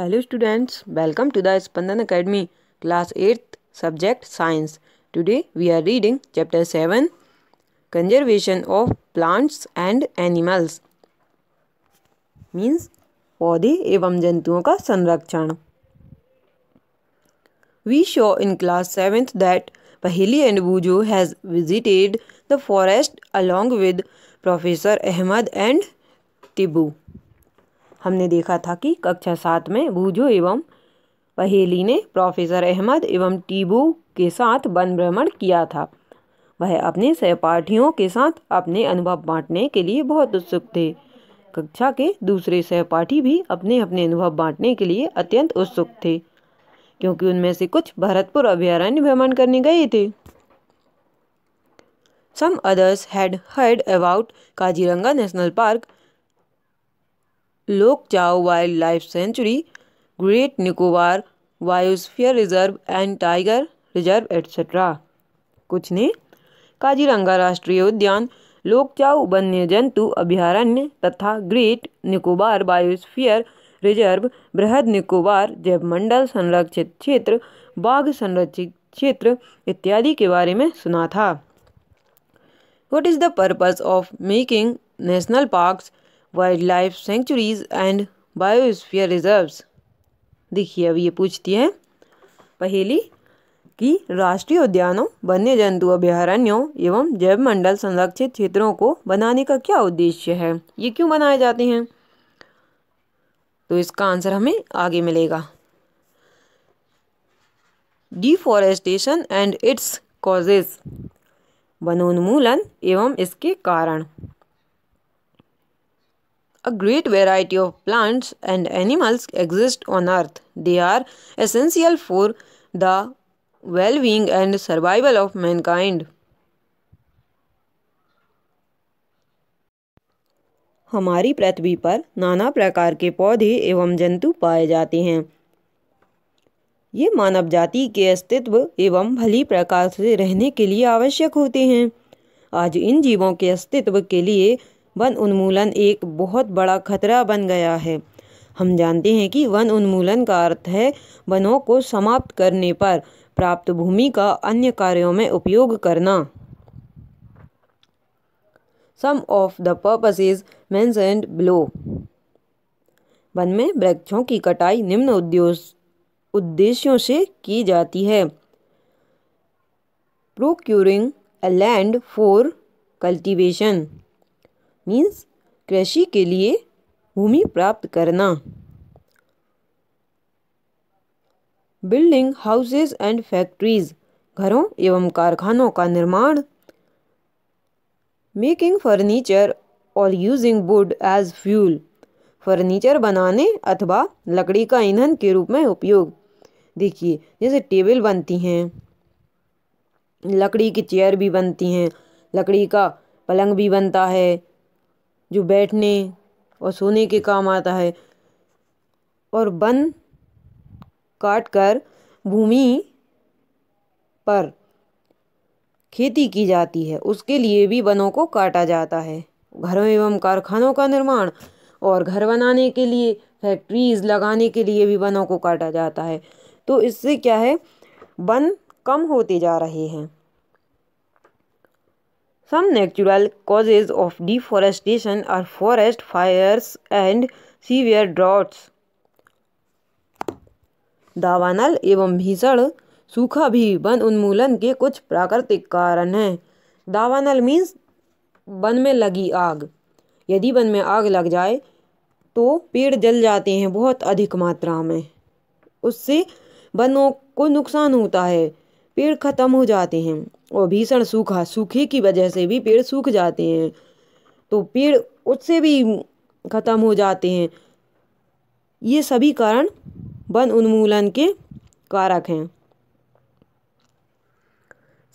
Hello students welcome to the Spandan Academy class eighth subject science today we are reading chapter seven conservation of plants and animals means पौधे एवं जंतुओं का संरक्षण we show in class seventh that Paheli and Bujo has visited the forest along with professor Ahmad and Tibu हमने देखा था कि कक्षा सात में भूजो एवं पहेली ने प्रोफेसर अहमद एवं टीबू के साथ वन भ्रमण किया था वह अपने सहपाठियों के साथ अपने अनुभव बांटने के लिए बहुत उत्सुक थे कक्षा के दूसरे सहपाठी भी अपने अपने अनुभव बांटने के लिए अत्यंत उत्सुक थे क्योंकि उनमें से कुछ भरतपुर अभ्यारण्य भ्रमण करने गए थे some others had heard about Kaziranga national park Lokchao wild life sanctuary great Nicobar biosphere reserve and tiger reserve etcetera कुछ ने काजीरंगा राष्ट्रीय उद्यान लोकचाऊ वन्य जंतु अभयारण्य तथा ग्रेट निकोबार बायोस्फीयर रिजर्व बृहद निकोबार जैवमंडल संरक्षित क्षेत्र बाघ संरक्षित क्षेत्र इत्यादि के बारे में सुना था what is the purpose of making national parks wildlife sanctuaries and biosphere reserves देखिए अब ये पूछती है पहली कि राष्ट्रीय उद्यानों वन्य जंतु अभ्यारण्यों एवं जैव मंडल संरक्षित क्षेत्रों को बनाने का क्या उद्देश्य है ये क्यों बनाए जाते हैं तो इसका आंसर हमें आगे मिलेगा डिफॉरेस्टेशन एंड इट्स कॉजेज वनोन्मूलन एवं इसके कारण A great variety of plants and animals exist on earth. They are essential for the well-being and survival of mankind. हमारी पृथ्वी पर नाना प्रकार के पौधे एवं जंतु पाए जाते हैं ये मानव जाति के अस्तित्व एवं भली प्रकार से रहने के लिए आवश्यक होते हैं आज इन जीवों के अस्तित्व के लिए वन उन्मूलन एक बहुत बड़ा खतरा बन गया है हम जानते हैं कि वन उन्मूलन का अर्थ है वनों को समाप्त करने पर प्राप्त भूमि का अन्य कार्यों में उपयोग करना some of the purposes and ब्लो वन में वृक्षों की कटाई निम्न उद्योग उद्देश्यों से की जाती है procuring a land for cultivation means कृषि के लिए भूमि प्राप्त करना बिल्डिंग हाउसेज एंड फैक्ट्रीज घरों एवं कारखानों का निर्माण मेकिंग फर्नीचर और using wood as fuel furniture बनाने अथवा लकड़ी का ईंधन के रूप में उपयोग देखिए जैसे टेबल बनती हैं लकड़ी की चेयर भी बनती हैं लकड़ी का पलंग भी बनता है जो बैठने और सोने के काम आता है और वन काट कर भूमि पर खेती की जाती है उसके लिए भी वनों को काटा जाता है घरों एवं कारखानों का निर्माण और घर बनाने के लिए फैक्ट्रीज लगाने के लिए भी वनों को काटा जाता है तो इससे क्या है वन कम होते जा रहे हैं Some natural causes of deforestation are forest fires and severe droughts. दावानल एवं भीषण सूखा भी वन उन्मूलन के कुछ प्राकृतिक कारण हैं दावानल मीन्स वन में लगी आग यदि वन में आग लग जाए तो पेड़ जल जाते हैं बहुत अधिक मात्रा में उससे वनों को नुकसान होता है पेड़ ख़त्म हो जाते हैं और भीषण सूखा सूखे की वजह से भी पेड़ सूख जाते हैं तो पेड़ उससे भी ख़त्म हो जाते हैं ये सभी कारण वन उन्मूलन के कारक हैं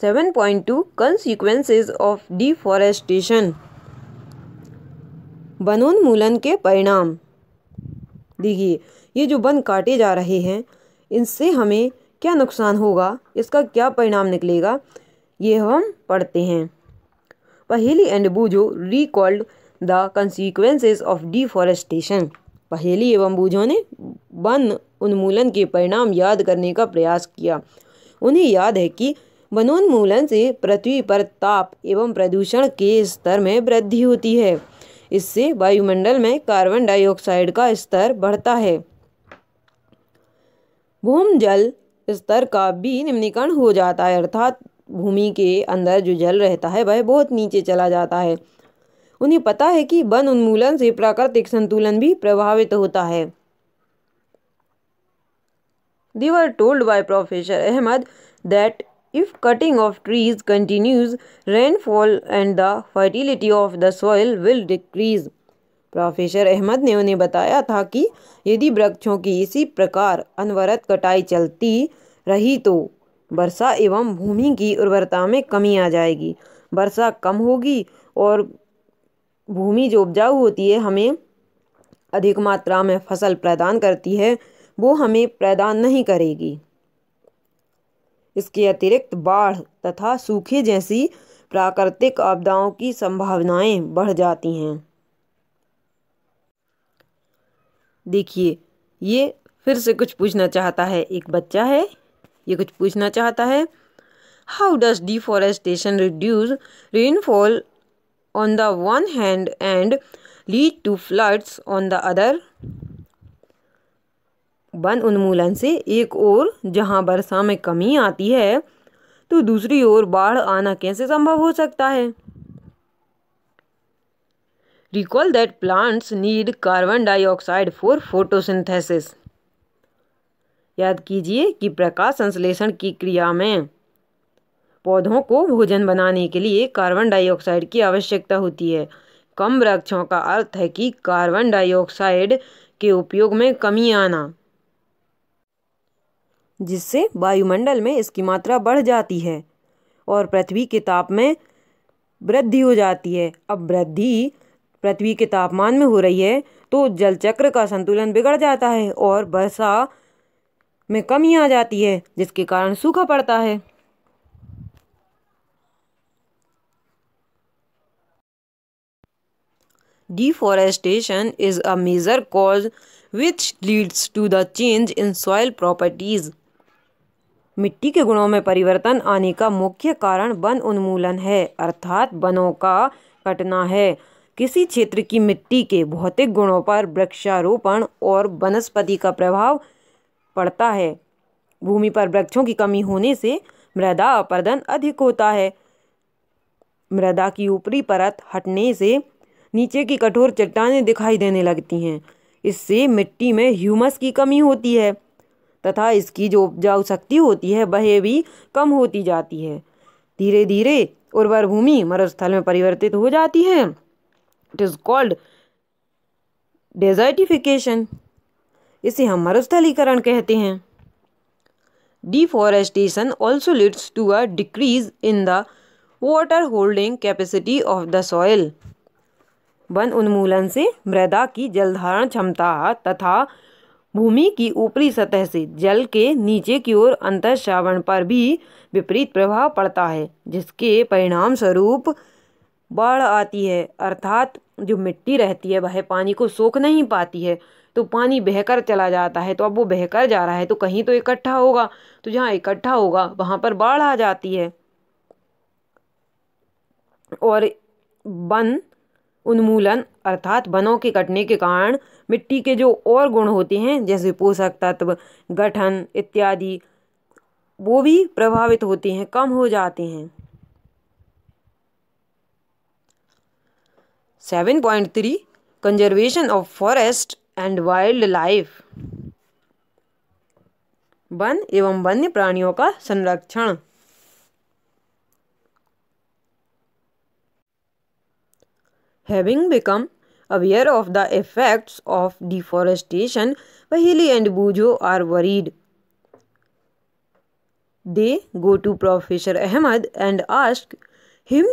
seven point two consequences of deforestation वनोन्मूलन के परिणाम देखिए ये जो वन काटे जा रहे हैं इनसे हमें क्या नुकसान होगा इसका क्या परिणाम निकलेगा ये हम पढ़ते हैं Paheli and Boojho recalled the consequences of deforestation Paheli एवं बूझो ने वन उन्मूलन के परिणाम याद करने का प्रयास किया उन्हें याद है कि वनोन्मूलन से पृथ्वी पर ताप एवं प्रदूषण के स्तर में वृद्धि होती है इससे वायुमंडल में कार्बन डाइऑक्साइड का स्तर बढ़ता है भूम जल स्तर का भी निम्नीकरण हो जाता है अर्थात भूमि के अंदर जो जल रहता है वह बहुत नीचे चला जाता है उन्हें पता है कि वन उन्मूलन से प्राकृतिक संतुलन भी प्रभावित होता है they were told by professor Ahmad that if cutting of trees continues rainfall and the fertility of the soil will decrease professor Ahmad ने उन्हें बताया था कि यदि वृक्षों की इसी प्रकार अनवरत कटाई चलती रही तो वर्षा एवं भूमि की उर्वरता में कमी आ जाएगी वर्षा कम होगी और भूमि जो उपजाऊ होती है हमें अधिक मात्रा में फसल प्रदान करती है वो हमें प्रदान नहीं करेगी इसके अतिरिक्त बाढ़ तथा सूखे जैसी प्राकृतिक आपदाओं की संभावनाएं बढ़ जाती हैं देखिए ये फिर से कुछ पूछना चाहता है एक बच्चा है ये कुछ पूछना चाहता है how does deforestation reduce rainfall on the one hand and lead to floods on the other वन उन्मूलन से एक ओर जहाँ वर्षा में कमी आती है तो दूसरी ओर बाढ़ आना कैसे संभव हो सकता है Recall that plants need carbon dioxide for photosynthesis. याद कीजिए कि प्रकाश संश्लेषण की क्रिया में पौधों को भोजन बनाने के लिए कार्बन डाइऑक्साइड की आवश्यकता होती है कम वृक्षों का अर्थ है कि कार्बन डाइऑक्साइड के उपयोग में कमी आना जिससे वायुमंडल में इसकी मात्रा बढ़ जाती है और पृथ्वी के ताप में वृद्धि हो जाती है अब वृद्धि पृथ्वी के तापमान में हो रही है तो जलचक्र का संतुलन बिगड़ जाता है और वर्षा में कमी आ जाती है जिसके कारण सूखा पड़ता है deforestation is a major cause which leads to the change in soil properties मिट्टी के गुणों में परिवर्तन आने का मुख्य कारण वन उन्मूलन है अर्थात वनों का कटना है किसी क्षेत्र की मिट्टी के भौतिक गुणों पर वृक्षारोपण और वनस्पति का प्रभाव पड़ता है भूमि पर वृक्षों की कमी होने से मृदा अपरदन अधिक होता है मृदा की ऊपरी परत हटने से नीचे की कठोर चट्टानें दिखाई देने लगती हैं इससे मिट्टी में ह्यूमस की कमी होती है तथा इसकी जो उपजाऊ शक्ति होती है वह भी कम होती जाती है धीरे धीरे उर्वर भूमि मरुस्थल में परिवर्तित हो जाती है इट इज़ कॉल्ड डेजर्टिफिकेशन इसे हम मरुस्थलीकरण कहते हैं deforestation also leads to a decrease in the water holding capacity of the soil वन उन्मूलन से मृदा की जलधारण क्षमता तथा भूमि की ऊपरी सतह से जल के नीचे की ओर श्रावण पर भी विपरीत प्रभाव पड़ता है जिसके परिणाम स्वरूप बाढ़ आती है अर्थात जो मिट्टी रहती है वह पानी को सोख नहीं पाती है तो पानी बहकर चला जाता है तो अब वो बहकर जा रहा है तो कहीं तो इकट्ठा होगा तो जहाँ इकट्ठा होगा वहाँ पर बाढ़ आ जाती है और वन उन्मूलन अर्थात वनों के कटने के कारण मिट्टी के जो और गुण होते हैं जैसे पोषक तत्व गठन इत्यादि वो भी प्रभावित होते हैं कम हो जाते हैं 7.3 Conservation of forest and Wildlife. Life वन एवं वन्य प्राणियों का संरक्षण having aware of the effects of deforestation, Pahili and Bujo are worried. They go to Professor Ahmad and ask him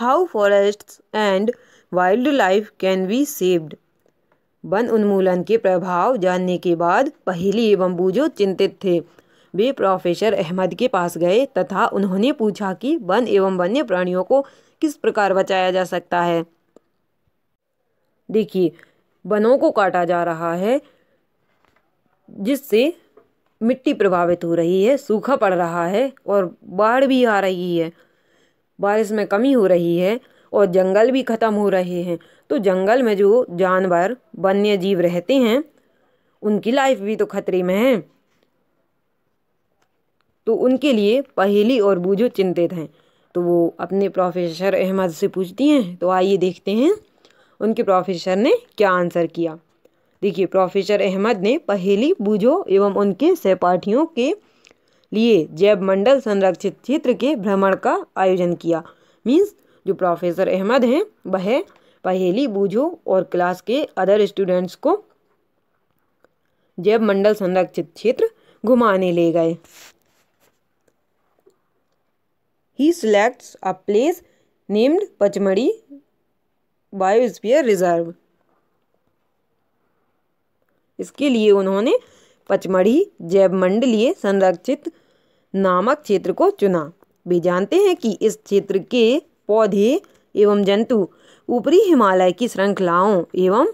how forests and wildlife can be saved वन उन्मूलन के प्रभाव जानने के बाद पहली एवं बूझो चिंतित थे वे प्रोफेसर अहमद के पास गए तथा उन्होंने पूछा कि वन एवं वन्य प्राणियों को किस प्रकार बचाया जा सकता है देखिए वनों को काटा जा रहा है जिससे मिट्टी प्रभावित हो रही है सूखा पड़ रहा है और बाढ़ भी आ रही है बारिश में कमी हो रही है और जंगल भी ख़त्म हो रहे हैं तो जंगल में जो जानवर वन्य जीव रहते हैं उनकी लाइफ भी तो खतरे में है तो उनके लिए पहेली और बूझो चिंतित हैं तो वो अपने प्रोफेसर अहमद से पूछती हैं तो आइए देखते हैं उनके प्रोफेसर ने क्या आंसर किया देखिए प्रोफेसर अहमद ने पहेली बूझो एवं उनके सहपाठियों के लिए जैव मंडल संरक्षित क्षेत्र के भ्रमण का आयोजन किया मीन्स जो प्रोफेसर अहमद हैं वह पहेली बूझो और क्लास के अदर स्टूडेंट्स को जैव मंडल संरक्षित क्षेत्र घुमाने ले गए he selects a place named Pachmarhi biosphere reserve इसके लिए उन्होंने पचमढ़ी जैव मंडलीय संरक्षित नामक क्षेत्र को चुना वे जानते हैं कि इस क्षेत्र के पौधे एवं जंतु ऊपरी हिमालय की श्रृंखलाओं एवं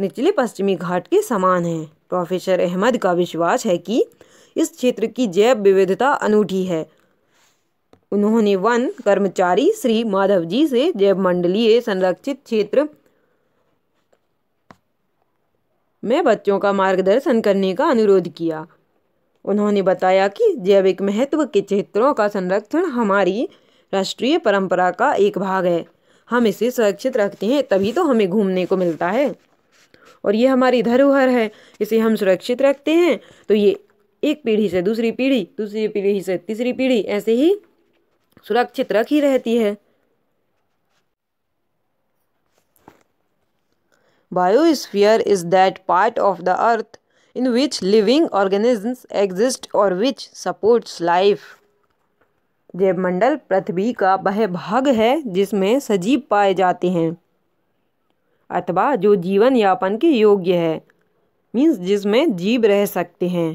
निचले पश्चिमी घाट के समान हैं प्रोफेसर अहमद का विश्वास है कि इस क्षेत्र की जैव विविधता अनूठी है उन्होंने वन कर्मचारी श्री माधव जी से जैव मंडलीय संरक्षित क्षेत्र में बच्चों का मार्गदर्शन करने का अनुरोध किया उन्होंने बताया कि जैविक महत्व के क्षेत्रों का संरक्षण हमारी राष्ट्रीय परंपरा का एक भाग है हम इसे सुरक्षित रखते हैं तभी तो हमें घूमने को मिलता है और ये हमारी धरोहर है इसे हम सुरक्षित रखते हैं तो ये एक पीढ़ी से दूसरी पीढ़ी दूसरी पीढ़ी से तीसरी पीढ़ी ऐसे ही सुरक्षित रखी रहती है biosphere is that part of the earth in which living organism exist और विच सपोर्ट्स लाइफ जैवमंडल पृथ्वी का वह भाग है जिसमें सजीव पाए जाते हैं अथवा जो जीवन यापन के योग्य है मीन्स जिसमें जीव रह सकते हैं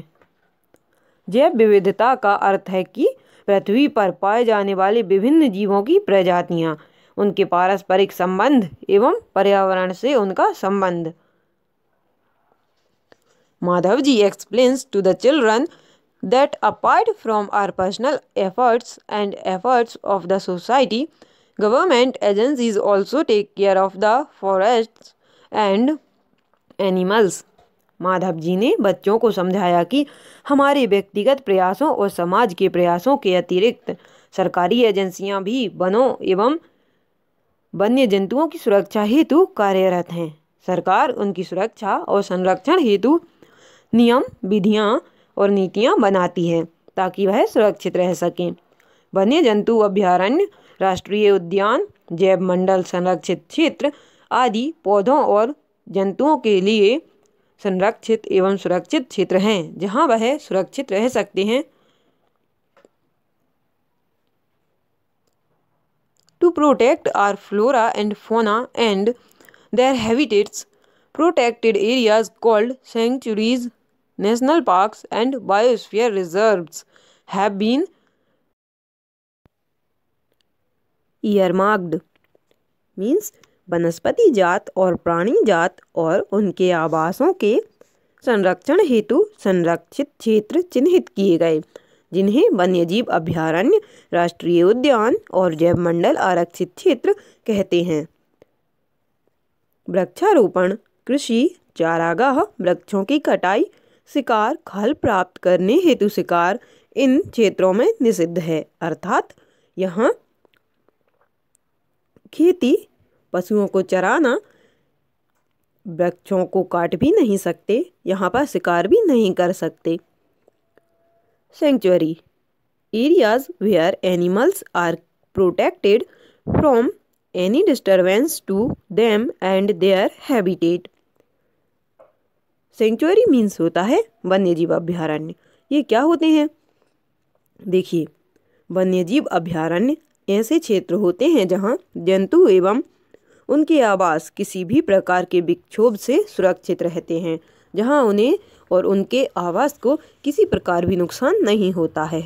जैव विविधता का अर्थ है कि पृथ्वी पर पाए जाने वाले विभिन्न जीवों की प्रजातियाँ उनके पारस्परिक संबंध एवं पर्यावरण से उनका संबंध Madhav ji explains to the children that apart from our personal efforts and efforts of the society, government agencies also take care of the forests and animals. Madhav ji ने बच्चों को समझाया कि हमारे व्यक्तिगत प्रयासों और समाज के प्रयासों के अतिरिक्त सरकारी एजेंसियां भी वनों एवं वन्य जंतुओं की सुरक्षा हेतु कार्यरत हैं सरकार उनकी सुरक्षा और संरक्षण हेतु नियम विधियां और नीतियाँ बनाती है ताकि वह सुरक्षित रह सकें वन्य जंतु अभ्यारण्य राष्ट्रीय उद्यान जैव मंडल संरक्षित क्षेत्र आदि पौधों और जंतुओं के लिए संरक्षित एवं सुरक्षित क्षेत्र हैं जहाँ वह सुरक्षित रह सकते हैं to protect our flora and fauna and their habitats protected areas called sanctuaries national parks and biosphere reserves have been earmarked means वनस्पति जात और प्राणी जात और उनके आवासों के संरक्षण हेतु संरक्षित क्षेत्र चिन्हित किए गए जिन्हें वन्यजीव अभयारण्य राष्ट्रीय उद्यान और जैव मंडल आरक्षित क्षेत्र कहते हैं वृक्षारोपण कृषि चारागाह वृक्षों की कटाई शिकार खल प्राप्त करने हेतु शिकार इन क्षेत्रों में निषिद्ध है अर्थात यहाँ खेती पशुओं को चराना वृक्षों को काट भी नहीं सकते यहाँ पर शिकार भी नहीं कर सकते sanctuary areas where animals are protected from any disturbance to them and their habitat sanctuary means होता है वन्य जीव अभ्यारण्य ये क्या होते हैं देखिए वन्य जीव अभ्यारण्य ऐसे क्षेत्र होते हैं जहाँ जंतु एवं उनके आवास किसी भी प्रकार के विक्षोभ से सुरक्षित रहते हैं जहाँ उन्हें और उनके आवास को किसी प्रकार भी नुकसान नहीं होता है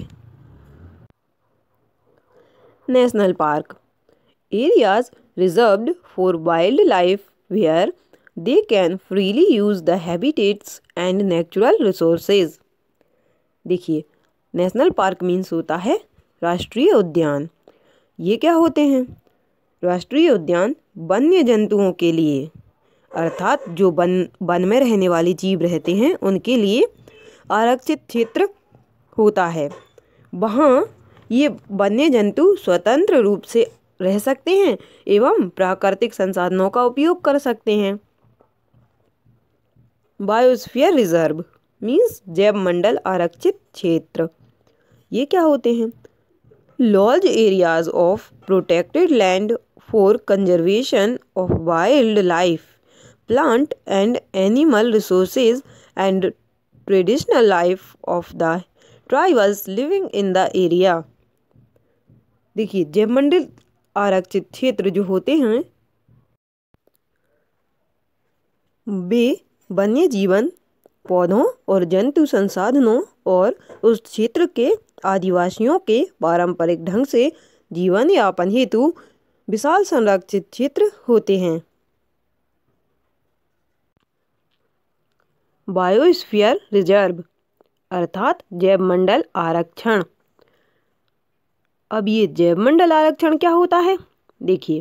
national park areas reserved for wildlife where They can freely use the habitats and natural resources. देखिए नेशनल पार्क मीन्स होता है राष्ट्रीय उद्यान ये क्या होते हैं राष्ट्रीय उद्यान वन्य जंतुओं के लिए अर्थात जो वन वन में रहने वाले जीव रहते हैं उनके लिए आरक्षित क्षेत्र होता है वहाँ ये वन्य जंतु स्वतंत्र रूप से रह सकते हैं एवं प्राकृतिक संसाधनों का उपयोग कर सकते हैं बायोस्फीयर रिजर्व मीन्स जैव मंडल आरक्षित क्षेत्र ये क्या होते हैं large areas of protected land for conservation of wildlife plant and animal resources and traditional life of the tribals living in the area देखिए मंडल आरक्षित क्षेत्र जो होते हैं वे वन्य जीवन पौधों और जंतु संसाधनों और उस क्षेत्र के आदिवासियों के पारंपरिक ढंग से जीवन यापन हेतु विशाल संरक्षित क्षेत्र होते हैं बायोस्फीयर रिजर्व अर्थात जैव मंडल आरक्षण अब ये जैव मंडल आरक्षण क्या होता है देखिए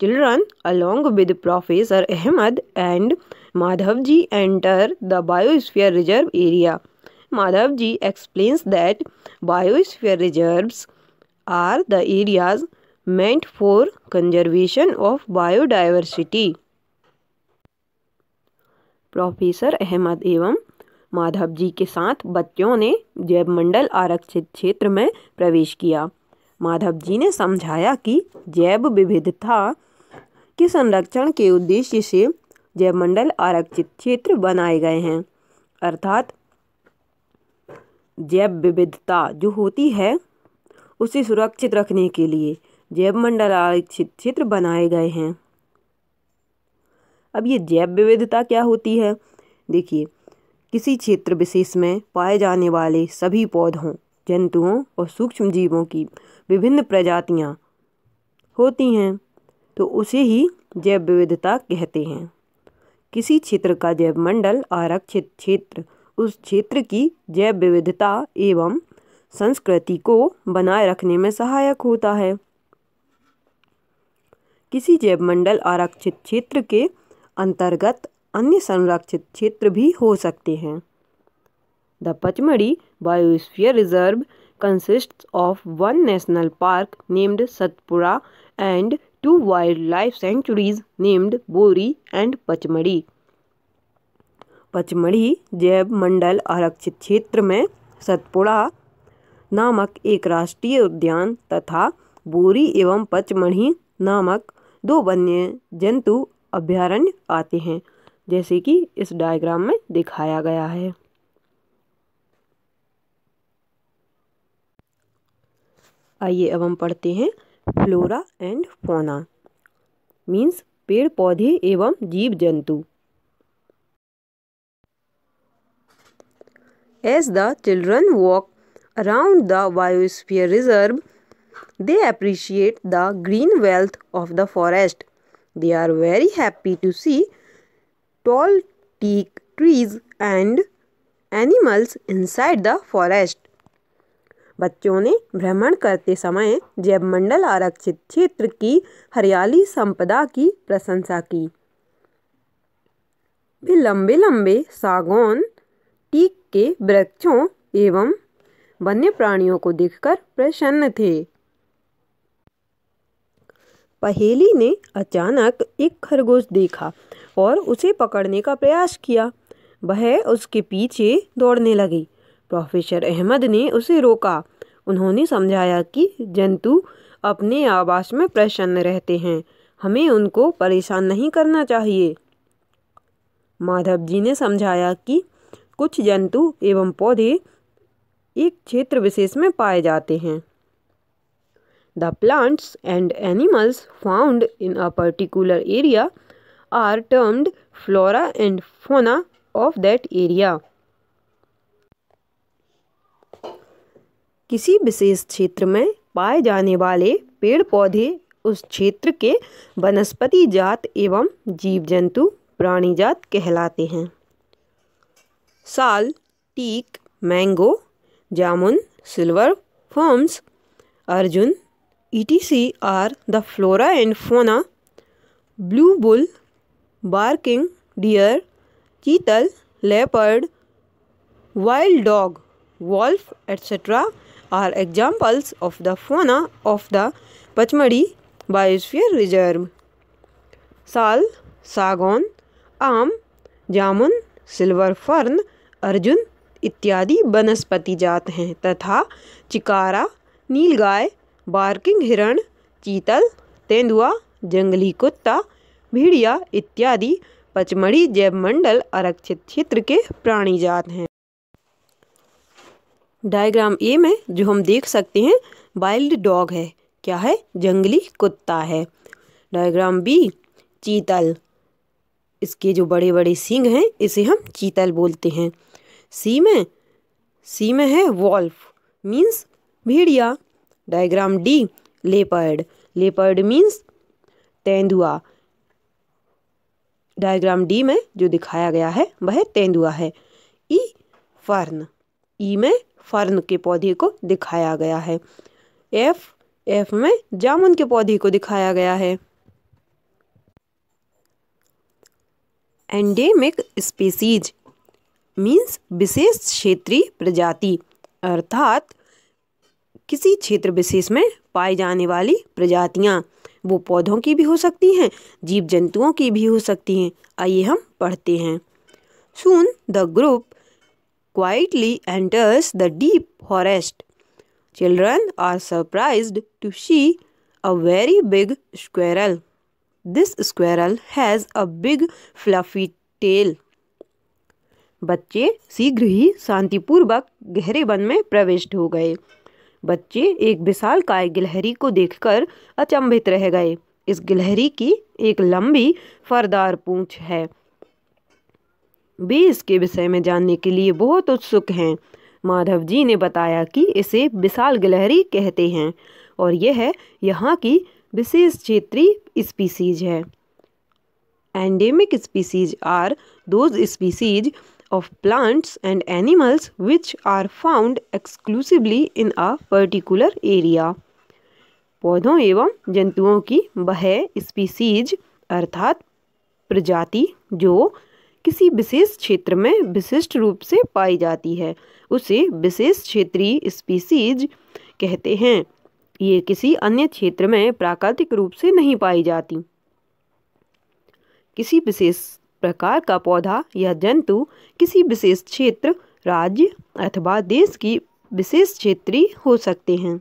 children along with professor Ahmad and Madhav ji enter the biosphere reserve area Madhav ji explains that biosphere reserve are the areas meant for conservation of biodiversity professor Ahmad एवं माधव जी के साथ बच्चों ने जैव मंडल आरक्षित क्षेत्र में प्रवेश किया माधव जी ने समझाया कि जैव विविधता के संरक्षण के उद्देश्य से जयमंडल आरक्षित क्षेत्र बनाए गए हैं अर्थात जैव विविधता जो होती है उसे सुरक्षित रखने के लिए जैव मंडल आरक्षित क्षेत्र बनाए गए हैं अब ये जैव विविधता क्या होती है देखिए किसी क्षेत्र विशेष में पाए जाने वाले सभी पौधों जंतुओं और सूक्ष्म जीवों की विभिन्न प्रजातियाँ होती हैं तो उसे ही जैव विविधता कहते हैं किसी क्षेत्र का जैव मंडल आरक्षित क्षेत्र उस क्षेत्र की जैव विविधता एवं संस्कृति को बनाए रखने में सहायक होता है किसी जैवमंडल आरक्षित क्षेत्र के अंतर्गत अन्य संरक्षित क्षेत्र भी हो सकते हैं the Pachmarhi biosphere reserve consist of one national park named Satpura and two wildlife sanctuaries named Bori and Pachmadi. Pachmarhi जैव मंडल आरक्षित क्षेत्र में सतपुड़ा नामक एक राष्ट्रीय उद्यान तथा बोरी एवं पचमढ़ी नामक दो वन्य जंतु अभ्यारण्य आते हैं जैसे कि इस डायग्राम में दिखाया गया है आइए अब हम पढ़ते हैं फ्लोरा एंड फोना मीन्स पेड़ पौधे एवं जीव जंतु As the children walk around the biosphere reserve, they appreciate the green wealth of the forest. They are very happy to see tall teak trees and animals inside the forest. बच्चों ने भ्रमण करते समय जैव मंडल आरक्षित क्षेत्र की हरियाली संपदा की प्रशंसा की वे लंबे लंबे सागौन टीक के वृक्षों एवं वन्य प्राणियों को देखकर प्रसन्न थे पहेली ने अचानक एक खरगोश देखा और उसे पकड़ने का प्रयास किया वह उसके पीछे दौड़ने लगी प्रोफेसर अहमद ने उसे रोका उन्होंने समझाया कि जंतु अपने आवास में प्रसन्न रहते हैं हमें उनको परेशान नहीं करना चाहिए माधव जी ने समझाया कि कुछ जंतु एवं पौधे एक क्षेत्र विशेष में पाए जाते हैं the plants and animals found in a particular area are termed flora and fauna of that area किसी विशेष क्षेत्र में पाए जाने वाले पेड़ पौधे उस क्षेत्र के वनस्पति जात एवं जीव जंतु प्राणी जात कहलाते हैं sal teak mango jamun silver ferns arjun ETC are the flora and fauna blue bull barking deer chital leopard wild dog wolf etcetera are examples of the fauna of the Pachmadi Biosphere Reserve. Sal, सागौन आम जामुन सिल्वर फर्न अर्जुन इत्यादि वनस्पति जात हैं तथा चिकारा नीलगाय barking हिरण चीतल तेंदुआ जंगली कुत्ता भेड़िया इत्यादि पचमढ़ी जैवमंडल आरक्षित क्षेत्र के प्राणी जात हैं डायग्राम ए में जो हम देख सकते हैं वाइल्ड डॉग है क्या है जंगली कुत्ता है डायग्राम बी चीतल इसके जो बड़े बड़े सिंग हैं इसे हम चीतल बोलते हैं सी में सी में है वॉल्फ मीन्स भेड़िया diagram D leopard leopard means तेंदुआ डायग्राम डी में जो दिखाया गया है वह तेंदुआ है ई फर्न ई में फर्न के पौधे को दिखाया गया है एफ एफ में जामुन के पौधे को दिखाया गया है एंडेमिक स्पीसीज मीन्स विशेष क्षेत्रीय प्रजाति अर्थात किसी क्षेत्र विशेष में पाई जाने वाली प्रजातियाँ वो पौधों की भी हो सकती हैं जीव जंतुओं की भी हो सकती हैं आइए हम पढ़ते हैं soon the group quietly enters the deep forest. Children are surprised to see a very big squirrel. This squirrel has a big fluffy tail. बच्चे शीघ्र ही शांतिपूर्वक गहरे वन में प्रविष्ट हो गए बच्चे एक विशाल काय गिलहरी को देखकर अचंभित रह गए इस गिलहरी की एक लंबी फरदार पूंछ है वे इसके विषय में जानने के लिए बहुत उत्सुक हैं माधव जी ने बताया कि इसे विशाल गिलहरी कहते हैं और यह यहाँ की विशेष क्षेत्रीय स्पीसीज है endemic species are those species of plants and animals which are found exclusively in a particular area पौधों एवं जंतुओं की वह स्पीसीज अर्थात प्रजाति जो किसी विशेष क्षेत्र में विशिष्ट रूप से पाई जाती है उसे विशेष क्षेत्रीय स्पीसीज कहते हैं ये किसी अन्य क्षेत्र में प्राकृतिक रूप से नहीं पाई जाती किसी विशेष प्रकार का पौधा या जंतु किसी विशेष क्षेत्र राज्य अथवा देश की विशेष क्षेत्रीय हो सकते हैं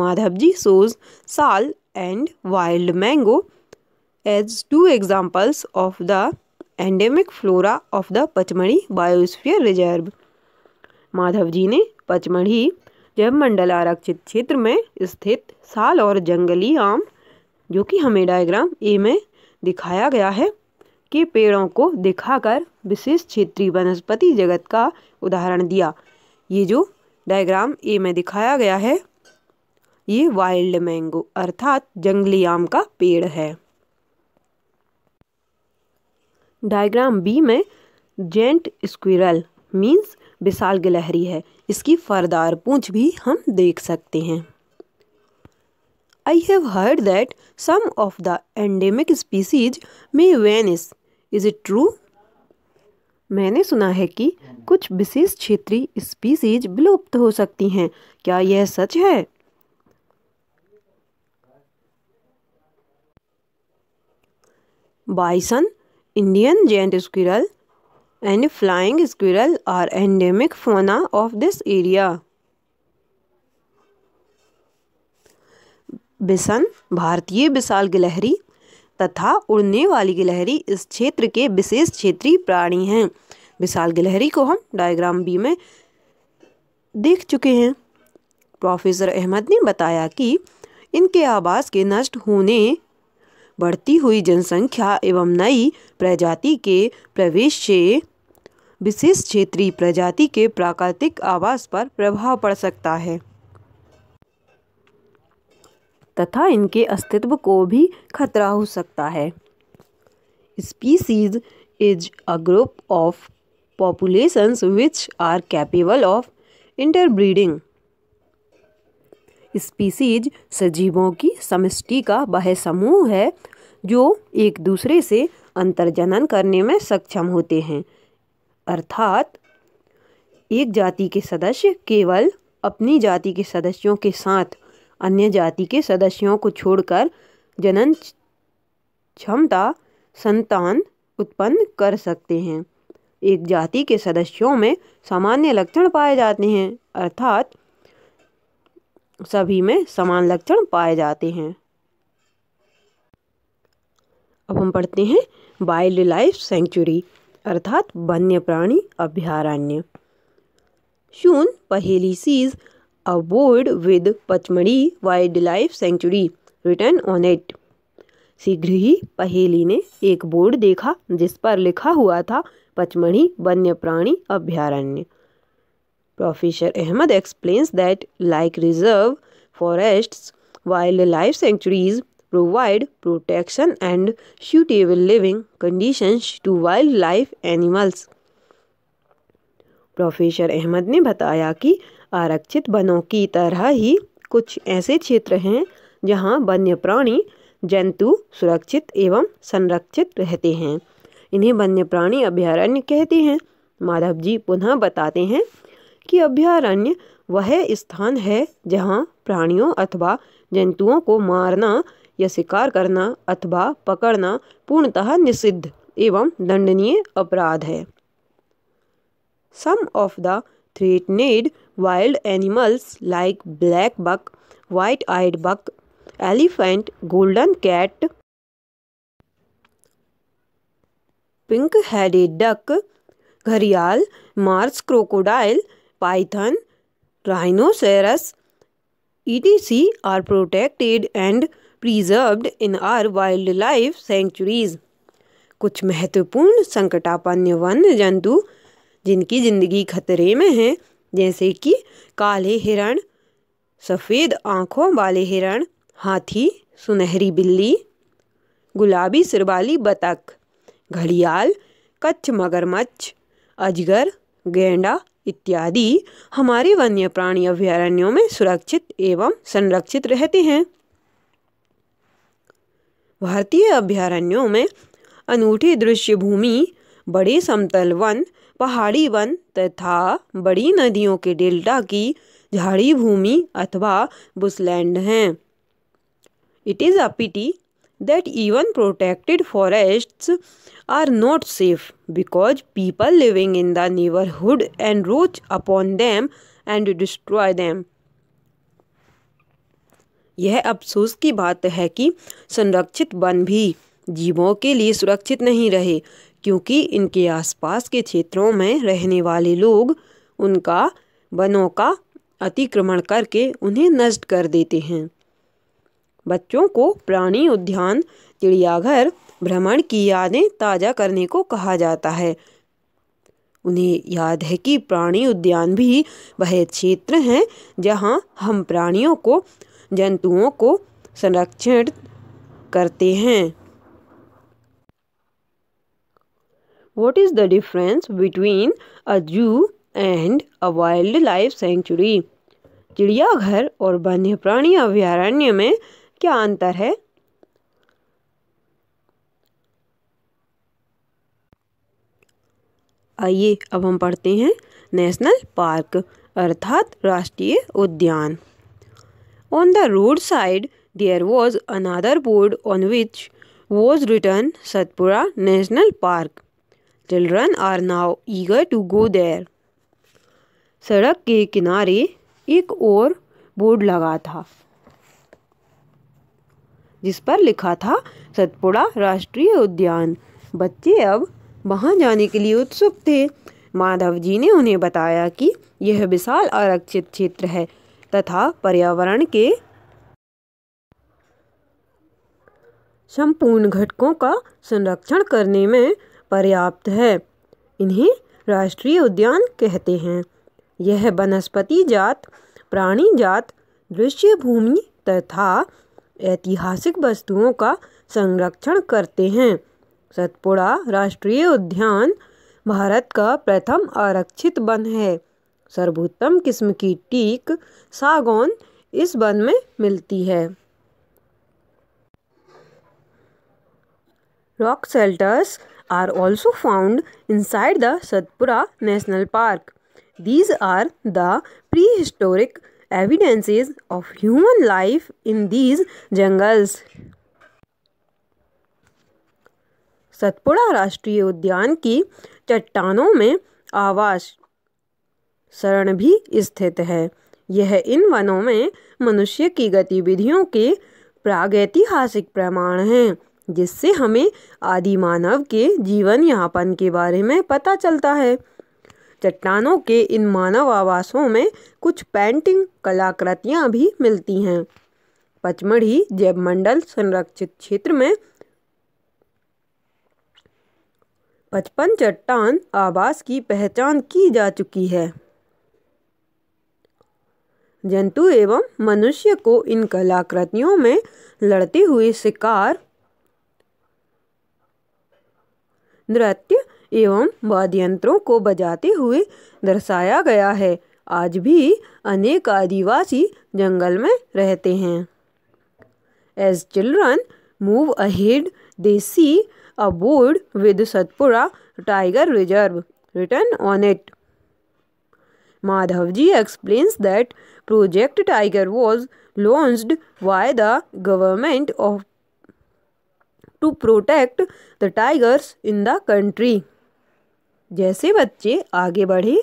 Madhav ji shows sal and wild mango as two examples of the endemic flora of the Pachmarhi biosphere reserve Madhav ji ने पचमढ़ी जैव मंडल आरक्षित क्षेत्र में स्थित साल और जंगली आम जो कि हमें डायग्राम ए में दिखाया गया है के पेड़ों को दिखाकर विशेष क्षेत्रीय वनस्पति जगत का उदाहरण दिया ये जो डायग्राम ए में दिखाया गया है ये वाइल्ड मैंगो अर्थात जंगली आम का पेड़ है डायग्राम बी में जेंट स्क्विरल मीन्स विशाल गिलहरी है इसकी फरदार पूंछ भी हम देख सकते हैं I have heard that some of the endemic species may vanish is it true मैंने सुना है कि कुछ विशेष क्षेत्रीय स्पीसीज विलुप्त हो सकती हैं क्या यह सच है bison Indian giant squirrel and flying squirrel are endemic fauna of this area. Bison भारतीय विशाल गिलहरी तथा उड़ने वाली गिलहरी इस क्षेत्र के विशेष क्षेत्रीय प्राणी हैं विशाल गिलहरी को हम डायग्राम बी में देख चुके हैं प्रोफेसर अहमद ने बताया कि इनके आवास के नष्ट होने बढ़ती हुई जनसंख्या एवं नई प्रजाति के प्रवेश से विशेष क्षेत्रीय प्रजाति के प्राकृतिक आवास पर प्रभाव पड़ सकता है तथा इनके अस्तित्व को भी खतरा हो सकता है species is a group of populations which are capable of interbreeding species सजीवों की समष्टि का वह समूह है जो एक दूसरे से अंतर्जनन करने में सक्षम होते हैं अर्थात एक जाति के सदस्य केवल अपनी जाति के सदस्यों के साथ अन्य जाति के सदस्यों को छोड़कर जनन क्षमता संतान उत्पन्न कर सकते हैं एक जाति के सदस्यों में सामान्य लक्षण पाए जाते हैं अर्थात सभी में समान लक्षण पाए जाते हैं अब हम पढ़ते हैं वाइल्ड लाइफ सेंचुरी अर्थात वन्य प्राणी अभ्यारण्य soon Paheli sees a board with Pachmarhi wild life sanctuary written on it शीघ्र ही पहेली ने एक बोर्ड देखा जिस पर लिखा हुआ था पचमढ़ी वन्य प्राणी अभ्यारण्य professor Ahmad explains that like reserve forests wildlife sanctuaries provide protection and suitable living conditions to wildlife animals. Professor Ahmad ने बताया कि आरक्षित वनों की तरह ही कुछ ऐसे क्षेत्र हैं जहां वन्य प्राणी जंतु सुरक्षित एवं संरक्षित रहते हैं इन्हें वन्य प्राणी अभ्यारण्य कहते हैं माधव जी पुनः बताते हैं कि अभ्यारण्य वह स्थान है जहां प्राणियों अथवा जंतुओं को मारना यह शिकार करना अथवा पकड़ना पूर्णतः निषिद्ध एवं दंडनीय अपराध है some of the threatened wild animals like black buck white eyed buck elephant golden cat pink headed duck gharial marsh crocodile python rhinoceros ETC are protected and preserved in our wildlife sanctuaries कुछ महत्वपूर्ण संकटापन्य वन्य जंतु जिनकी जिंदगी खतरे में है जैसे कि काले हिरण सफ़ेद आँखों वाले हिरण हाथी सुनहरी बिल्ली गुलाबी सिरवाली बतख घड़ियाल कच्छ मगरमच्छ अजगर गेंडा इत्यादि हमारे वन्य प्राणी अभ्यारण्यों में सुरक्षित एवं संरक्षित रहते हैं भारतीय अभ्यारण्यों में अनूठी दृश्य भूमि बड़े समतल वन पहाड़ी वन तथा बड़ी नदियों के डेल्टा की झाड़ी भूमि अथवा बुसलैंड हैं it is a pity that even protected forests are not safe because people living in the neighbourhood and roach upon them and destroy them यह अफसोस की बात है कि संरक्षित वन भी जीवों के लिए सुरक्षित नहीं रहे क्योंकि इनके आसपास के क्षेत्रों में रहने वाले लोग उनका वनों का अतिक्रमण करके उन्हें नष्ट कर देते हैं बच्चों को प्राणी उद्यान चिड़ियाघर भ्रमण की यादें ताज़ा करने को कहा जाता है उन्हें याद है कि प्राणी उद्यान भी वह क्षेत्र हैं जहां हम प्राणियों को जंतुओं को संरक्षण करते हैं what is the the between a zoo and a wild life sanctuary चिड़ियाघर और वन्य प्राणी अभ्यारण्य में क्या अंतर है आइए अब हम पढ़ते हैं नेशनल पार्क अर्थात राष्ट्रीय उद्यान On the roadside, there was another board on which was written Satpura National Park. Children are now eager to go there. सड़क के किनारे एक और बोर्ड लगा था जिस पर लिखा था सतपुड़ा राष्ट्रीय उद्यान बच्चे अब वहाँ जाने के लिए उत्सुक थे माधव जी ने उन्हें बताया कि यह विशाल आरक्षित क्षेत्र है तथा पर्यावरण के संपूर्ण घटकों का संरक्षण करने में पर्याप्त है इन्हें राष्ट्रीय उद्यान कहते हैं यह वनस्पति जात प्राणी जात दृश्य भूमि तथा ऐतिहासिक वस्तुओं का संरक्षण करते हैं सतपुड़ा राष्ट्रीय उद्यान भारत का प्रथम आरक्षित वन है सर्वोत्तम किस्म की टीक सागौन इस वन में मिलती है rock shelters are also found inside the Satpura national park these are the prehistoric evidences of human life in these jungles Satpura राष्ट्रीय उद्यान की चट्टानों में आवास शरण भी स्थित है यह इन वनों में मनुष्य की गतिविधियों के प्रागैतिहासिक प्रमाण हैं जिससे हमें आदि मानव के जीवन यापन के बारे में पता चलता है चट्टानों के इन मानव आवासों में कुछ पेंटिंग कलाकृतियाँ भी मिलती हैं पचमढ़ी जैव मंडल संरक्षित क्षेत्र में पचपन चट्टान आवास की पहचान की जा चुकी है जंतु एवं मनुष्य को इन कलाकृतियों में लड़ते हुए शिकार नृत्य एवं वाद्यंत्रों को बजाते हुए दर्शाया गया है आज भी अनेक आदिवासी जंगल में रहते हैं as children move ahead they see see a board with Satpura tiger reserve written on it Madhav ji explains that Project Tiger was launched by the government of to protect the tigers in the country. जैसे बच्चे आगे बढ़े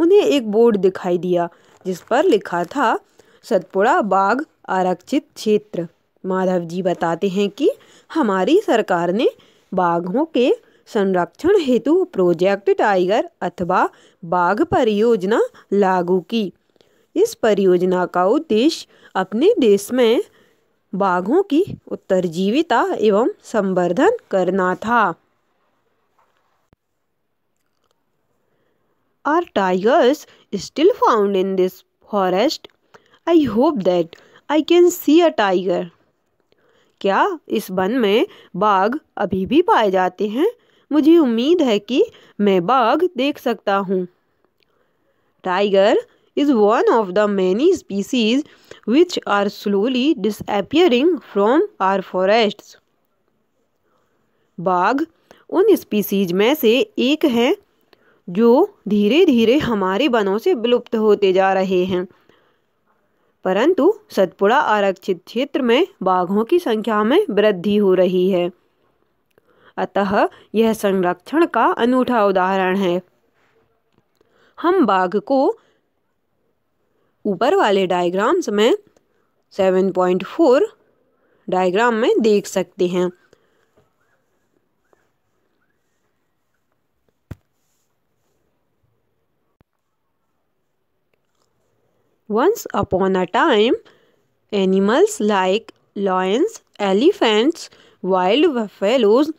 उन्हें एक board दिखाई दिया जिस पर लिखा था सतपुड़ा बाघ आरक्षित क्षेत्र माधव जी बताते हैं कि हमारी सरकार ने बाघों के संरक्षण हेतु प्रोजेक्ट टाइगर अथवा बाघ परियोजना लागू की इस परियोजना का उद्देश्य अपने देश में बाघों की उत्तरजीविता एवं संवर्धन करना था are tigers still found in this forest I hope that I can see a tiger क्या इस वन में बाघ अभी भी पाए जाते हैं मुझे उम्मीद है कि मैं बाघ देख सकता हूँ tiger is one of the many species which are slowly disappearing from our forests. बाघ उन स्पीसीज में से एक है जो धीरे धीरे हमारे वनों से विलुप्त होते जा रहे हैं परंतु सतपुड़ा आरक्षित क्षेत्र में बाघों की संख्या में वृद्धि हो रही है अतः यह संरक्षण का अनूठा उदाहरण है हम बाघ को ऊपर वाले डायग्राम्स में सेवन पॉइंट फोर डायग्राम में देख सकते हैं once upon a time animals like lions elephants wild fellows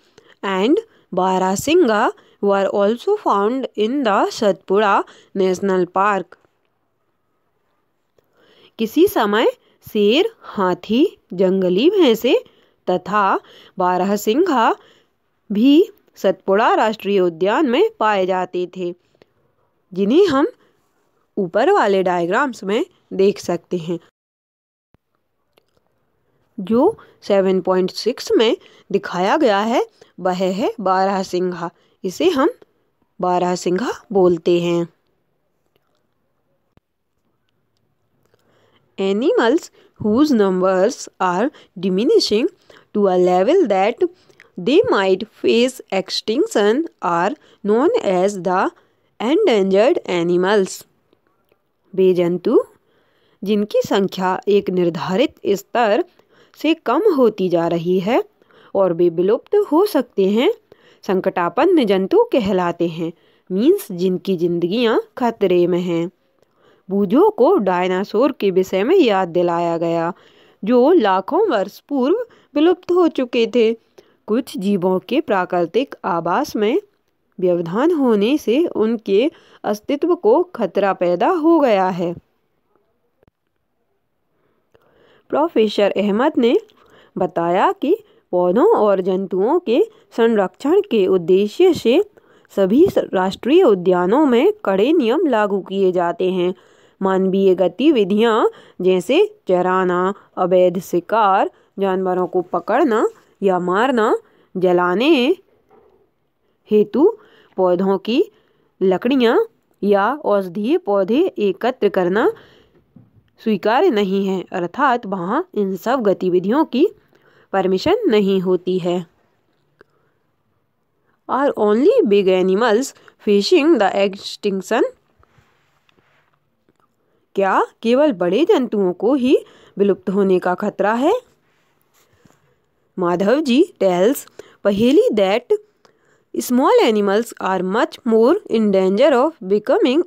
and barasingha were also found in the Satpura national park किसी समय शेर हाथी जंगली भैंसे तथा बारह सिंघा भी सतपुड़ा राष्ट्रीय उद्यान में पाए जाते थे जिन्हें हम ऊपर वाले डायग्राम्स में देख सकते हैं जो 7.6 में दिखाया गया है वह है बारह सिंघा इसे हम बारह सिंघा बोलते हैं animals whose numbers are diminishing to a level that they might face extinction are known as the endangered animals. be jantu jinki sankhya ek nirdharit star से कम होती जा रही है और वे विलुप्त हो सकते हैं संकटापन्न जंतु कहलाते हैं मीन्स जिनकी जिंदगियां खतरे में हैं बूझो को डायनासोर के विषय में याद दिलाया गया जो लाखों वर्ष पूर्व विलुप्त हो चुके थे कुछ जीवों के प्राकृतिक आवास में व्यवधान होने से उनके अस्तित्व को खतरा पैदा हो गया है प्रोफेसर अहमद ने बताया कि पौधों और जंतुओं के संरक्षण के उद्देश्य से सभी राष्ट्रीय उद्यानों में कड़े नियम लागू किए जाते हैं मानवीय गतिविधियाँ जैसे चराना अवैध शिकार जानवरों को पकड़ना या मारना जलाने हेतु पौधों की लकड़ियाँ या औषधीय पौधे एकत्र करना स्वीकार्य नहीं है अर्थात वहाँ इन सब गतिविधियों की परमिशन नहीं होती है are only big animals facing the extinction क्या केवल बड़े जंतुओं को ही विलुप्त होने का खतरा है Madhav ji tells Paheli that small animals are much more in danger of becoming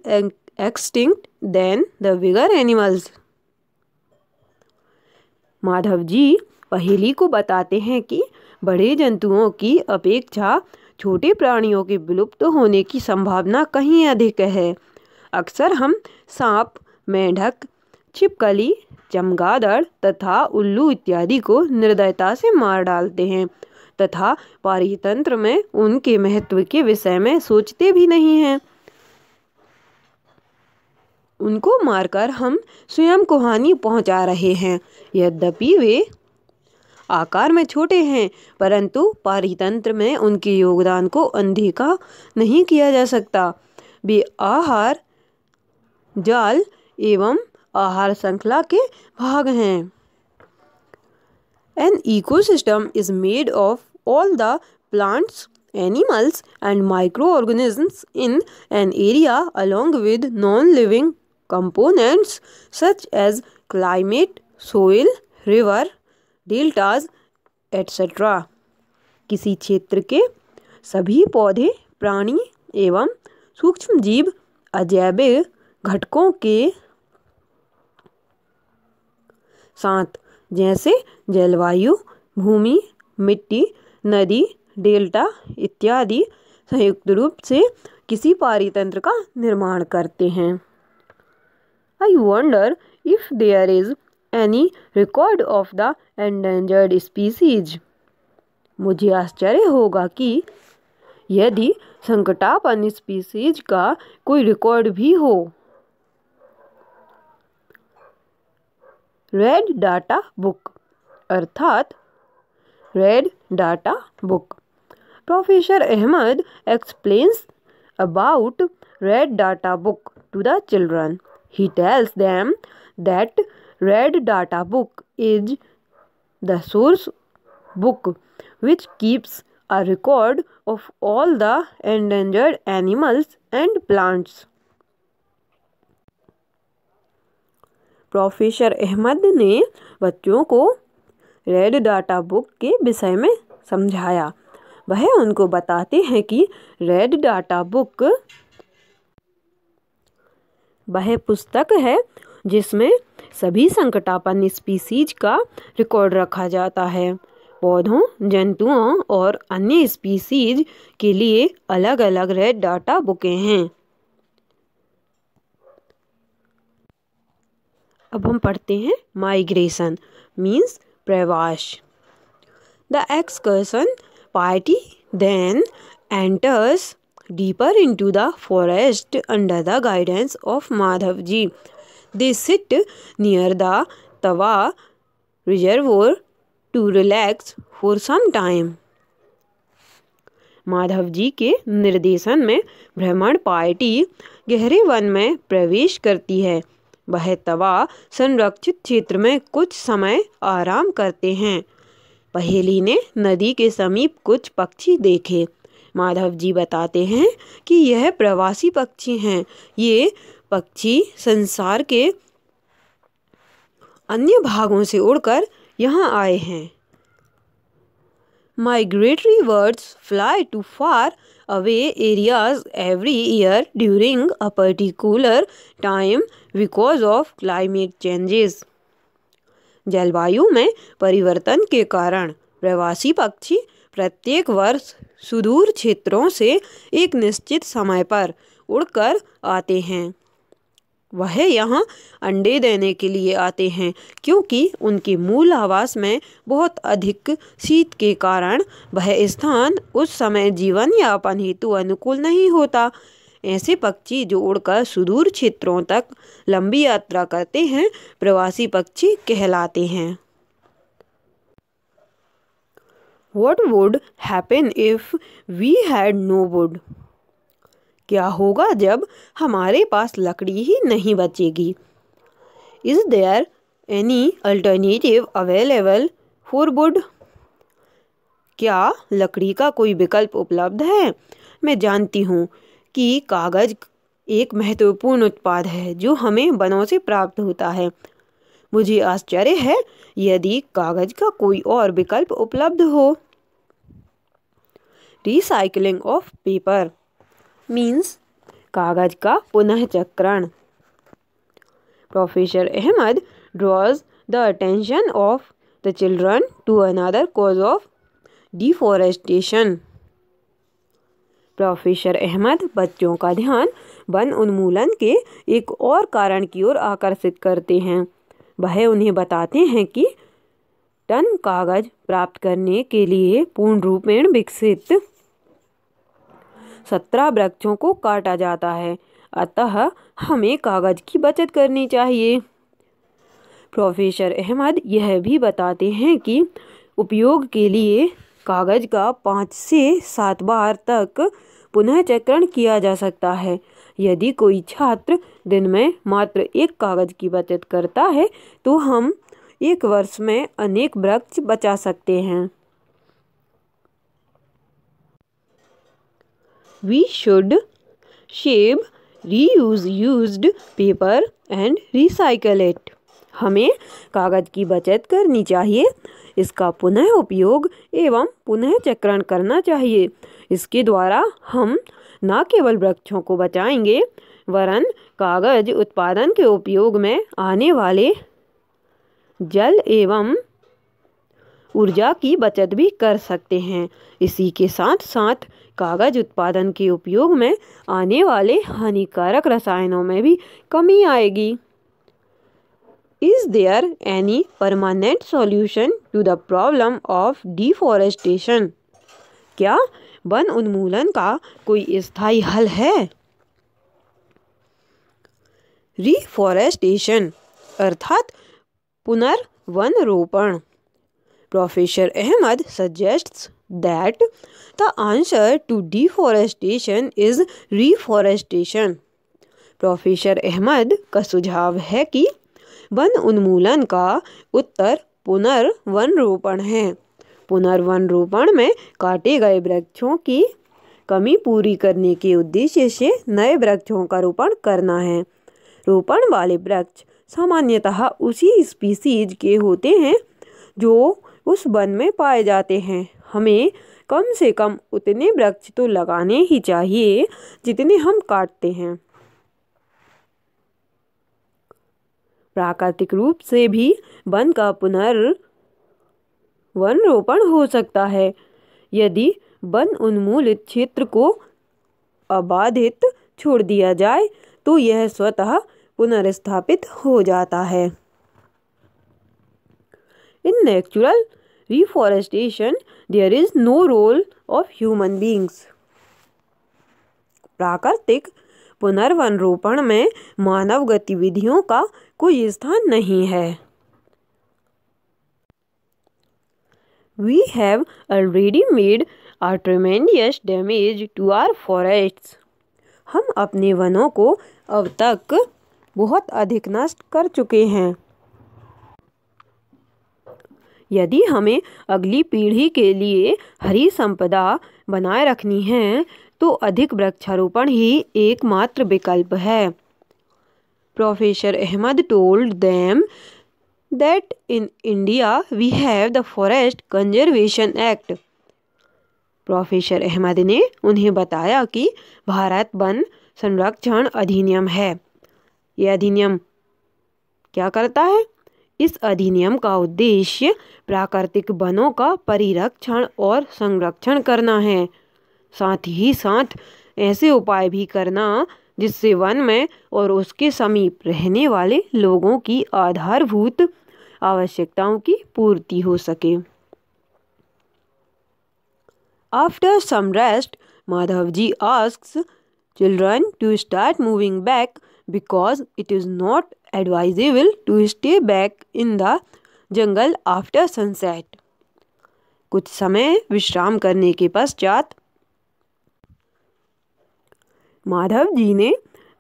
extinct than the bigger animals Madhav ji Paheli को बताते हैं कि बड़े जंतुओं की अपेक्षा छोटे प्राणियों के विलुप्त होने की संभावना कहीं अधिक है अक्सर हम सांप मेंढक छिपकली चमगादड़ तथा उल्लू इत्यादि को निर्दयता से मार डालते हैं तथा पारितंत्र में उनके महत्व के विषय में सोचते भी नहीं हैं उनको मारकर हम स्वयं को हानि पहुंचा रहे हैं यद्यपि वे आकार में छोटे हैं परंतु पारितंत्र में उनके योगदान को अनदेखा नहीं किया जा सकता वे आहार जाल एवं आहार श्रृंखला के भाग हैं an ecosystem is made of all the plants animals and micro organisms in an area along with non living components such as climate soil river deltas etcetera किसी क्षेत्र के सभी पौधे प्राणी एवं सूक्ष्म जीव अजैविक घटकों के साथ जैसे जलवायु भूमि मिट्टी नदी डेल्टा इत्यादि संयुक्त रूप से किसी पारितंत्र का निर्माण करते हैं I wonder if there is any record of the endangered species मुझे आश्चर्य होगा कि यदि संकटापन स्पीसीज का कोई रिकॉर्ड भी हो रेड डाटा बुक अर्थात Red Data Book. Professor Ahmed explains about Red Data Book to the children. He tells them that Red Data Book is the source book which keeps a record of all the endangered animals and plants. Professor Ahmad ने बच्चों को red data book के विषय में समझाया वह उनको बताते हैं कि रेड डाटा बुक वह पुस्तक है जिसमें सभी संकटापन स्पीसीज का रिकॉर्ड रखा जाता है पौधों जंतुओं और अन्य स्पीसीज के लिए अलग अलग रेड डाटा बुकें हैं अब हम पढ़ते हैं माइग्रेशन मीन्स प्रवास the excursion party then enters deeper into the forest under the guidance of Madhav ji they sit near the Tawa reservoir to relax for some time Madhav ji के निर्देशन में भ्रमण पार्टी गहरे वन में प्रवेश करती है वह तवा संरक्षित क्षेत्र में कुछ समय आराम करते हैं पहेली ने नदी के समीप कुछ पक्षी देखे माधव जी बताते हैं कि यह प्रवासी पक्षी हैं ये पक्षी संसार के अन्य भागों से उड़कर यहाँ आए हैं migratory birds fly to far away areas every year during a particular time because of climate changes जलवायु में परिवर्तन के कारण प्रवासी पक्षी प्रत्येक वर्ष सुदूर क्षेत्रों से एक निश्चित समय पर उड़कर आते हैं वह यहाँ अंडे देने के लिए आते हैं क्योंकि उनके मूल आवास में बहुत अधिक शीत के कारण वह स्थान उस समय जीवन यापन हेतु अनुकूल नहीं होता ऐसे पक्षी जो उड़कर सुदूर क्षेत्रों तक लंबी यात्रा करते हैं प्रवासी पक्षी कहलाते हैं what would happen if we had no wood क्या होगा जब हमारे पास लकड़ी ही नहीं बचेगी is there any alternative available for wood क्या लकड़ी का कोई विकल्प उपलब्ध है मैं जानती हूँ कि कागज़ एक महत्वपूर्ण उत्पाद है जो हमें वनों से प्राप्त होता है मुझे आश्चर्य है यदि कागज़ का कोई और विकल्प उपलब्ध हो रिसाइकलिंग ऑफ पेपर मीन्स कागज का पुनः चक्रण professor Ahmad draws the attention of the children to another cause of deforestation professor Ahmad बच्चों का ध्यान वन उन्मूलन के एक और कारण की ओर आकर्षित करते हैं वह उन्हें बताते हैं कि टन कागज प्राप्त करने के लिए पूर्ण रूपेण विकसित सत्रह वृक्षों को काटा जाता है अतः हमें कागज़ की बचत करनी चाहिए प्रोफेसर अहमद यह भी बताते हैं कि उपयोग के लिए कागज़ का पाँच से सात बार तक पुनः चक्रण किया जा सकता है यदि कोई छात्र दिन में मात्र एक कागज़ की बचत करता है तो हम एक वर्ष में अनेक वृक्ष बचा सकते हैं we should save reuse used paper and recycle it हमें कागज़ की बचत करनी चाहिए इसका पुनः उपयोग एवं पुनः चक्रण करना चाहिए इसके द्वारा हम न केवल वृक्षों को बचाएंगे वरन कागज़ उत्पादन के उपयोग में आने वाले जल एवं ऊर्जा की बचत भी कर सकते हैं इसी के साथ साथ कागज उत्पादन के उपयोग में आने वाले हानिकारक रसायनों में भी कमी आएगी is there any permanent solution to the problem of deforestation क्या वन उन्मूलन का कोई स्थायी हल है रिफॉरेस्टेशन अर्थात पुनर्वन रोपण Professor Ahmad suggests that the answer to deforestation is reforestation. Professor Ahmad का सुझाव है कि वन उन्मूलन का उत्तर पुनर्वन रोपण है पुनर्वन रोपण में काटे गए वृक्षों की कमी पूरी करने के उद्देश्य से नए वृक्षों का रोपण करना है रोपण वाले वृक्ष सामान्यतः उसी स्पीसीज के होते हैं जो उस वन में पाए जाते हैं हमें कम से कम उतने वृक्ष तो लगाने ही चाहिए जितने हम काटते हैं प्राकृतिक रूप से भी वन का पुनर् वन रोपण हो सकता है यदि वन उन्मूलित क्षेत्र को अबाधित छोड़ दिया जाए तो यह स्वतः पुनर्स्थापित हो जाता है In natural reforestation, there is no role of human beings. प्राकृतिक पुनर्वनरोपण में मानव गतिविधियों का कोई स्थान नहीं है We have already made a tremendous damage to our forests. हम अपने वनों को अब तक बहुत अधिक नष्ट कर चुके हैं यदि हमें अगली पीढ़ी के लिए हरी संपदा बनाए रखनी है तो अधिक वृक्षारोपण ही एकमात्र विकल्प है professor Ahmad told them that in India we have the forest conservation act professor Ahmad ने उन्हें बताया कि भारत वन संरक्षण अधिनियम है यह अधिनियम क्या करता है इस अधिनियम का उद्देश्य प्राकृतिक वनों का परिरक्षण और संरक्षण करना है साथ ही साथ ऐसे उपाय भी करना जिससे वन में और उसके समीप रहने वाले लोगों की आधारभूत आवश्यकताओं की पूर्ति हो सके after some rest Madhav ji ask children to start moving back because it is not advisable to stay back in the jungle after sunset कुछ समय विश्राम करने के पश्चात माधव जी ने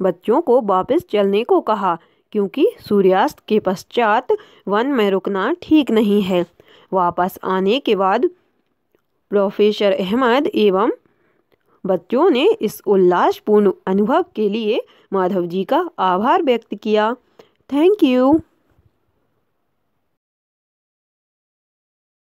बच्चों को वापस चलने को कहा क्योंकि सूर्यास्त के पश्चात वन में रुकना ठीक नहीं है वापस आने के बाद प्रोफेसर अहमद एवं बच्चों ने इस उल्लासपूर्ण अनुभव के लिए माधव जी का आभार व्यक्त किया Thank you.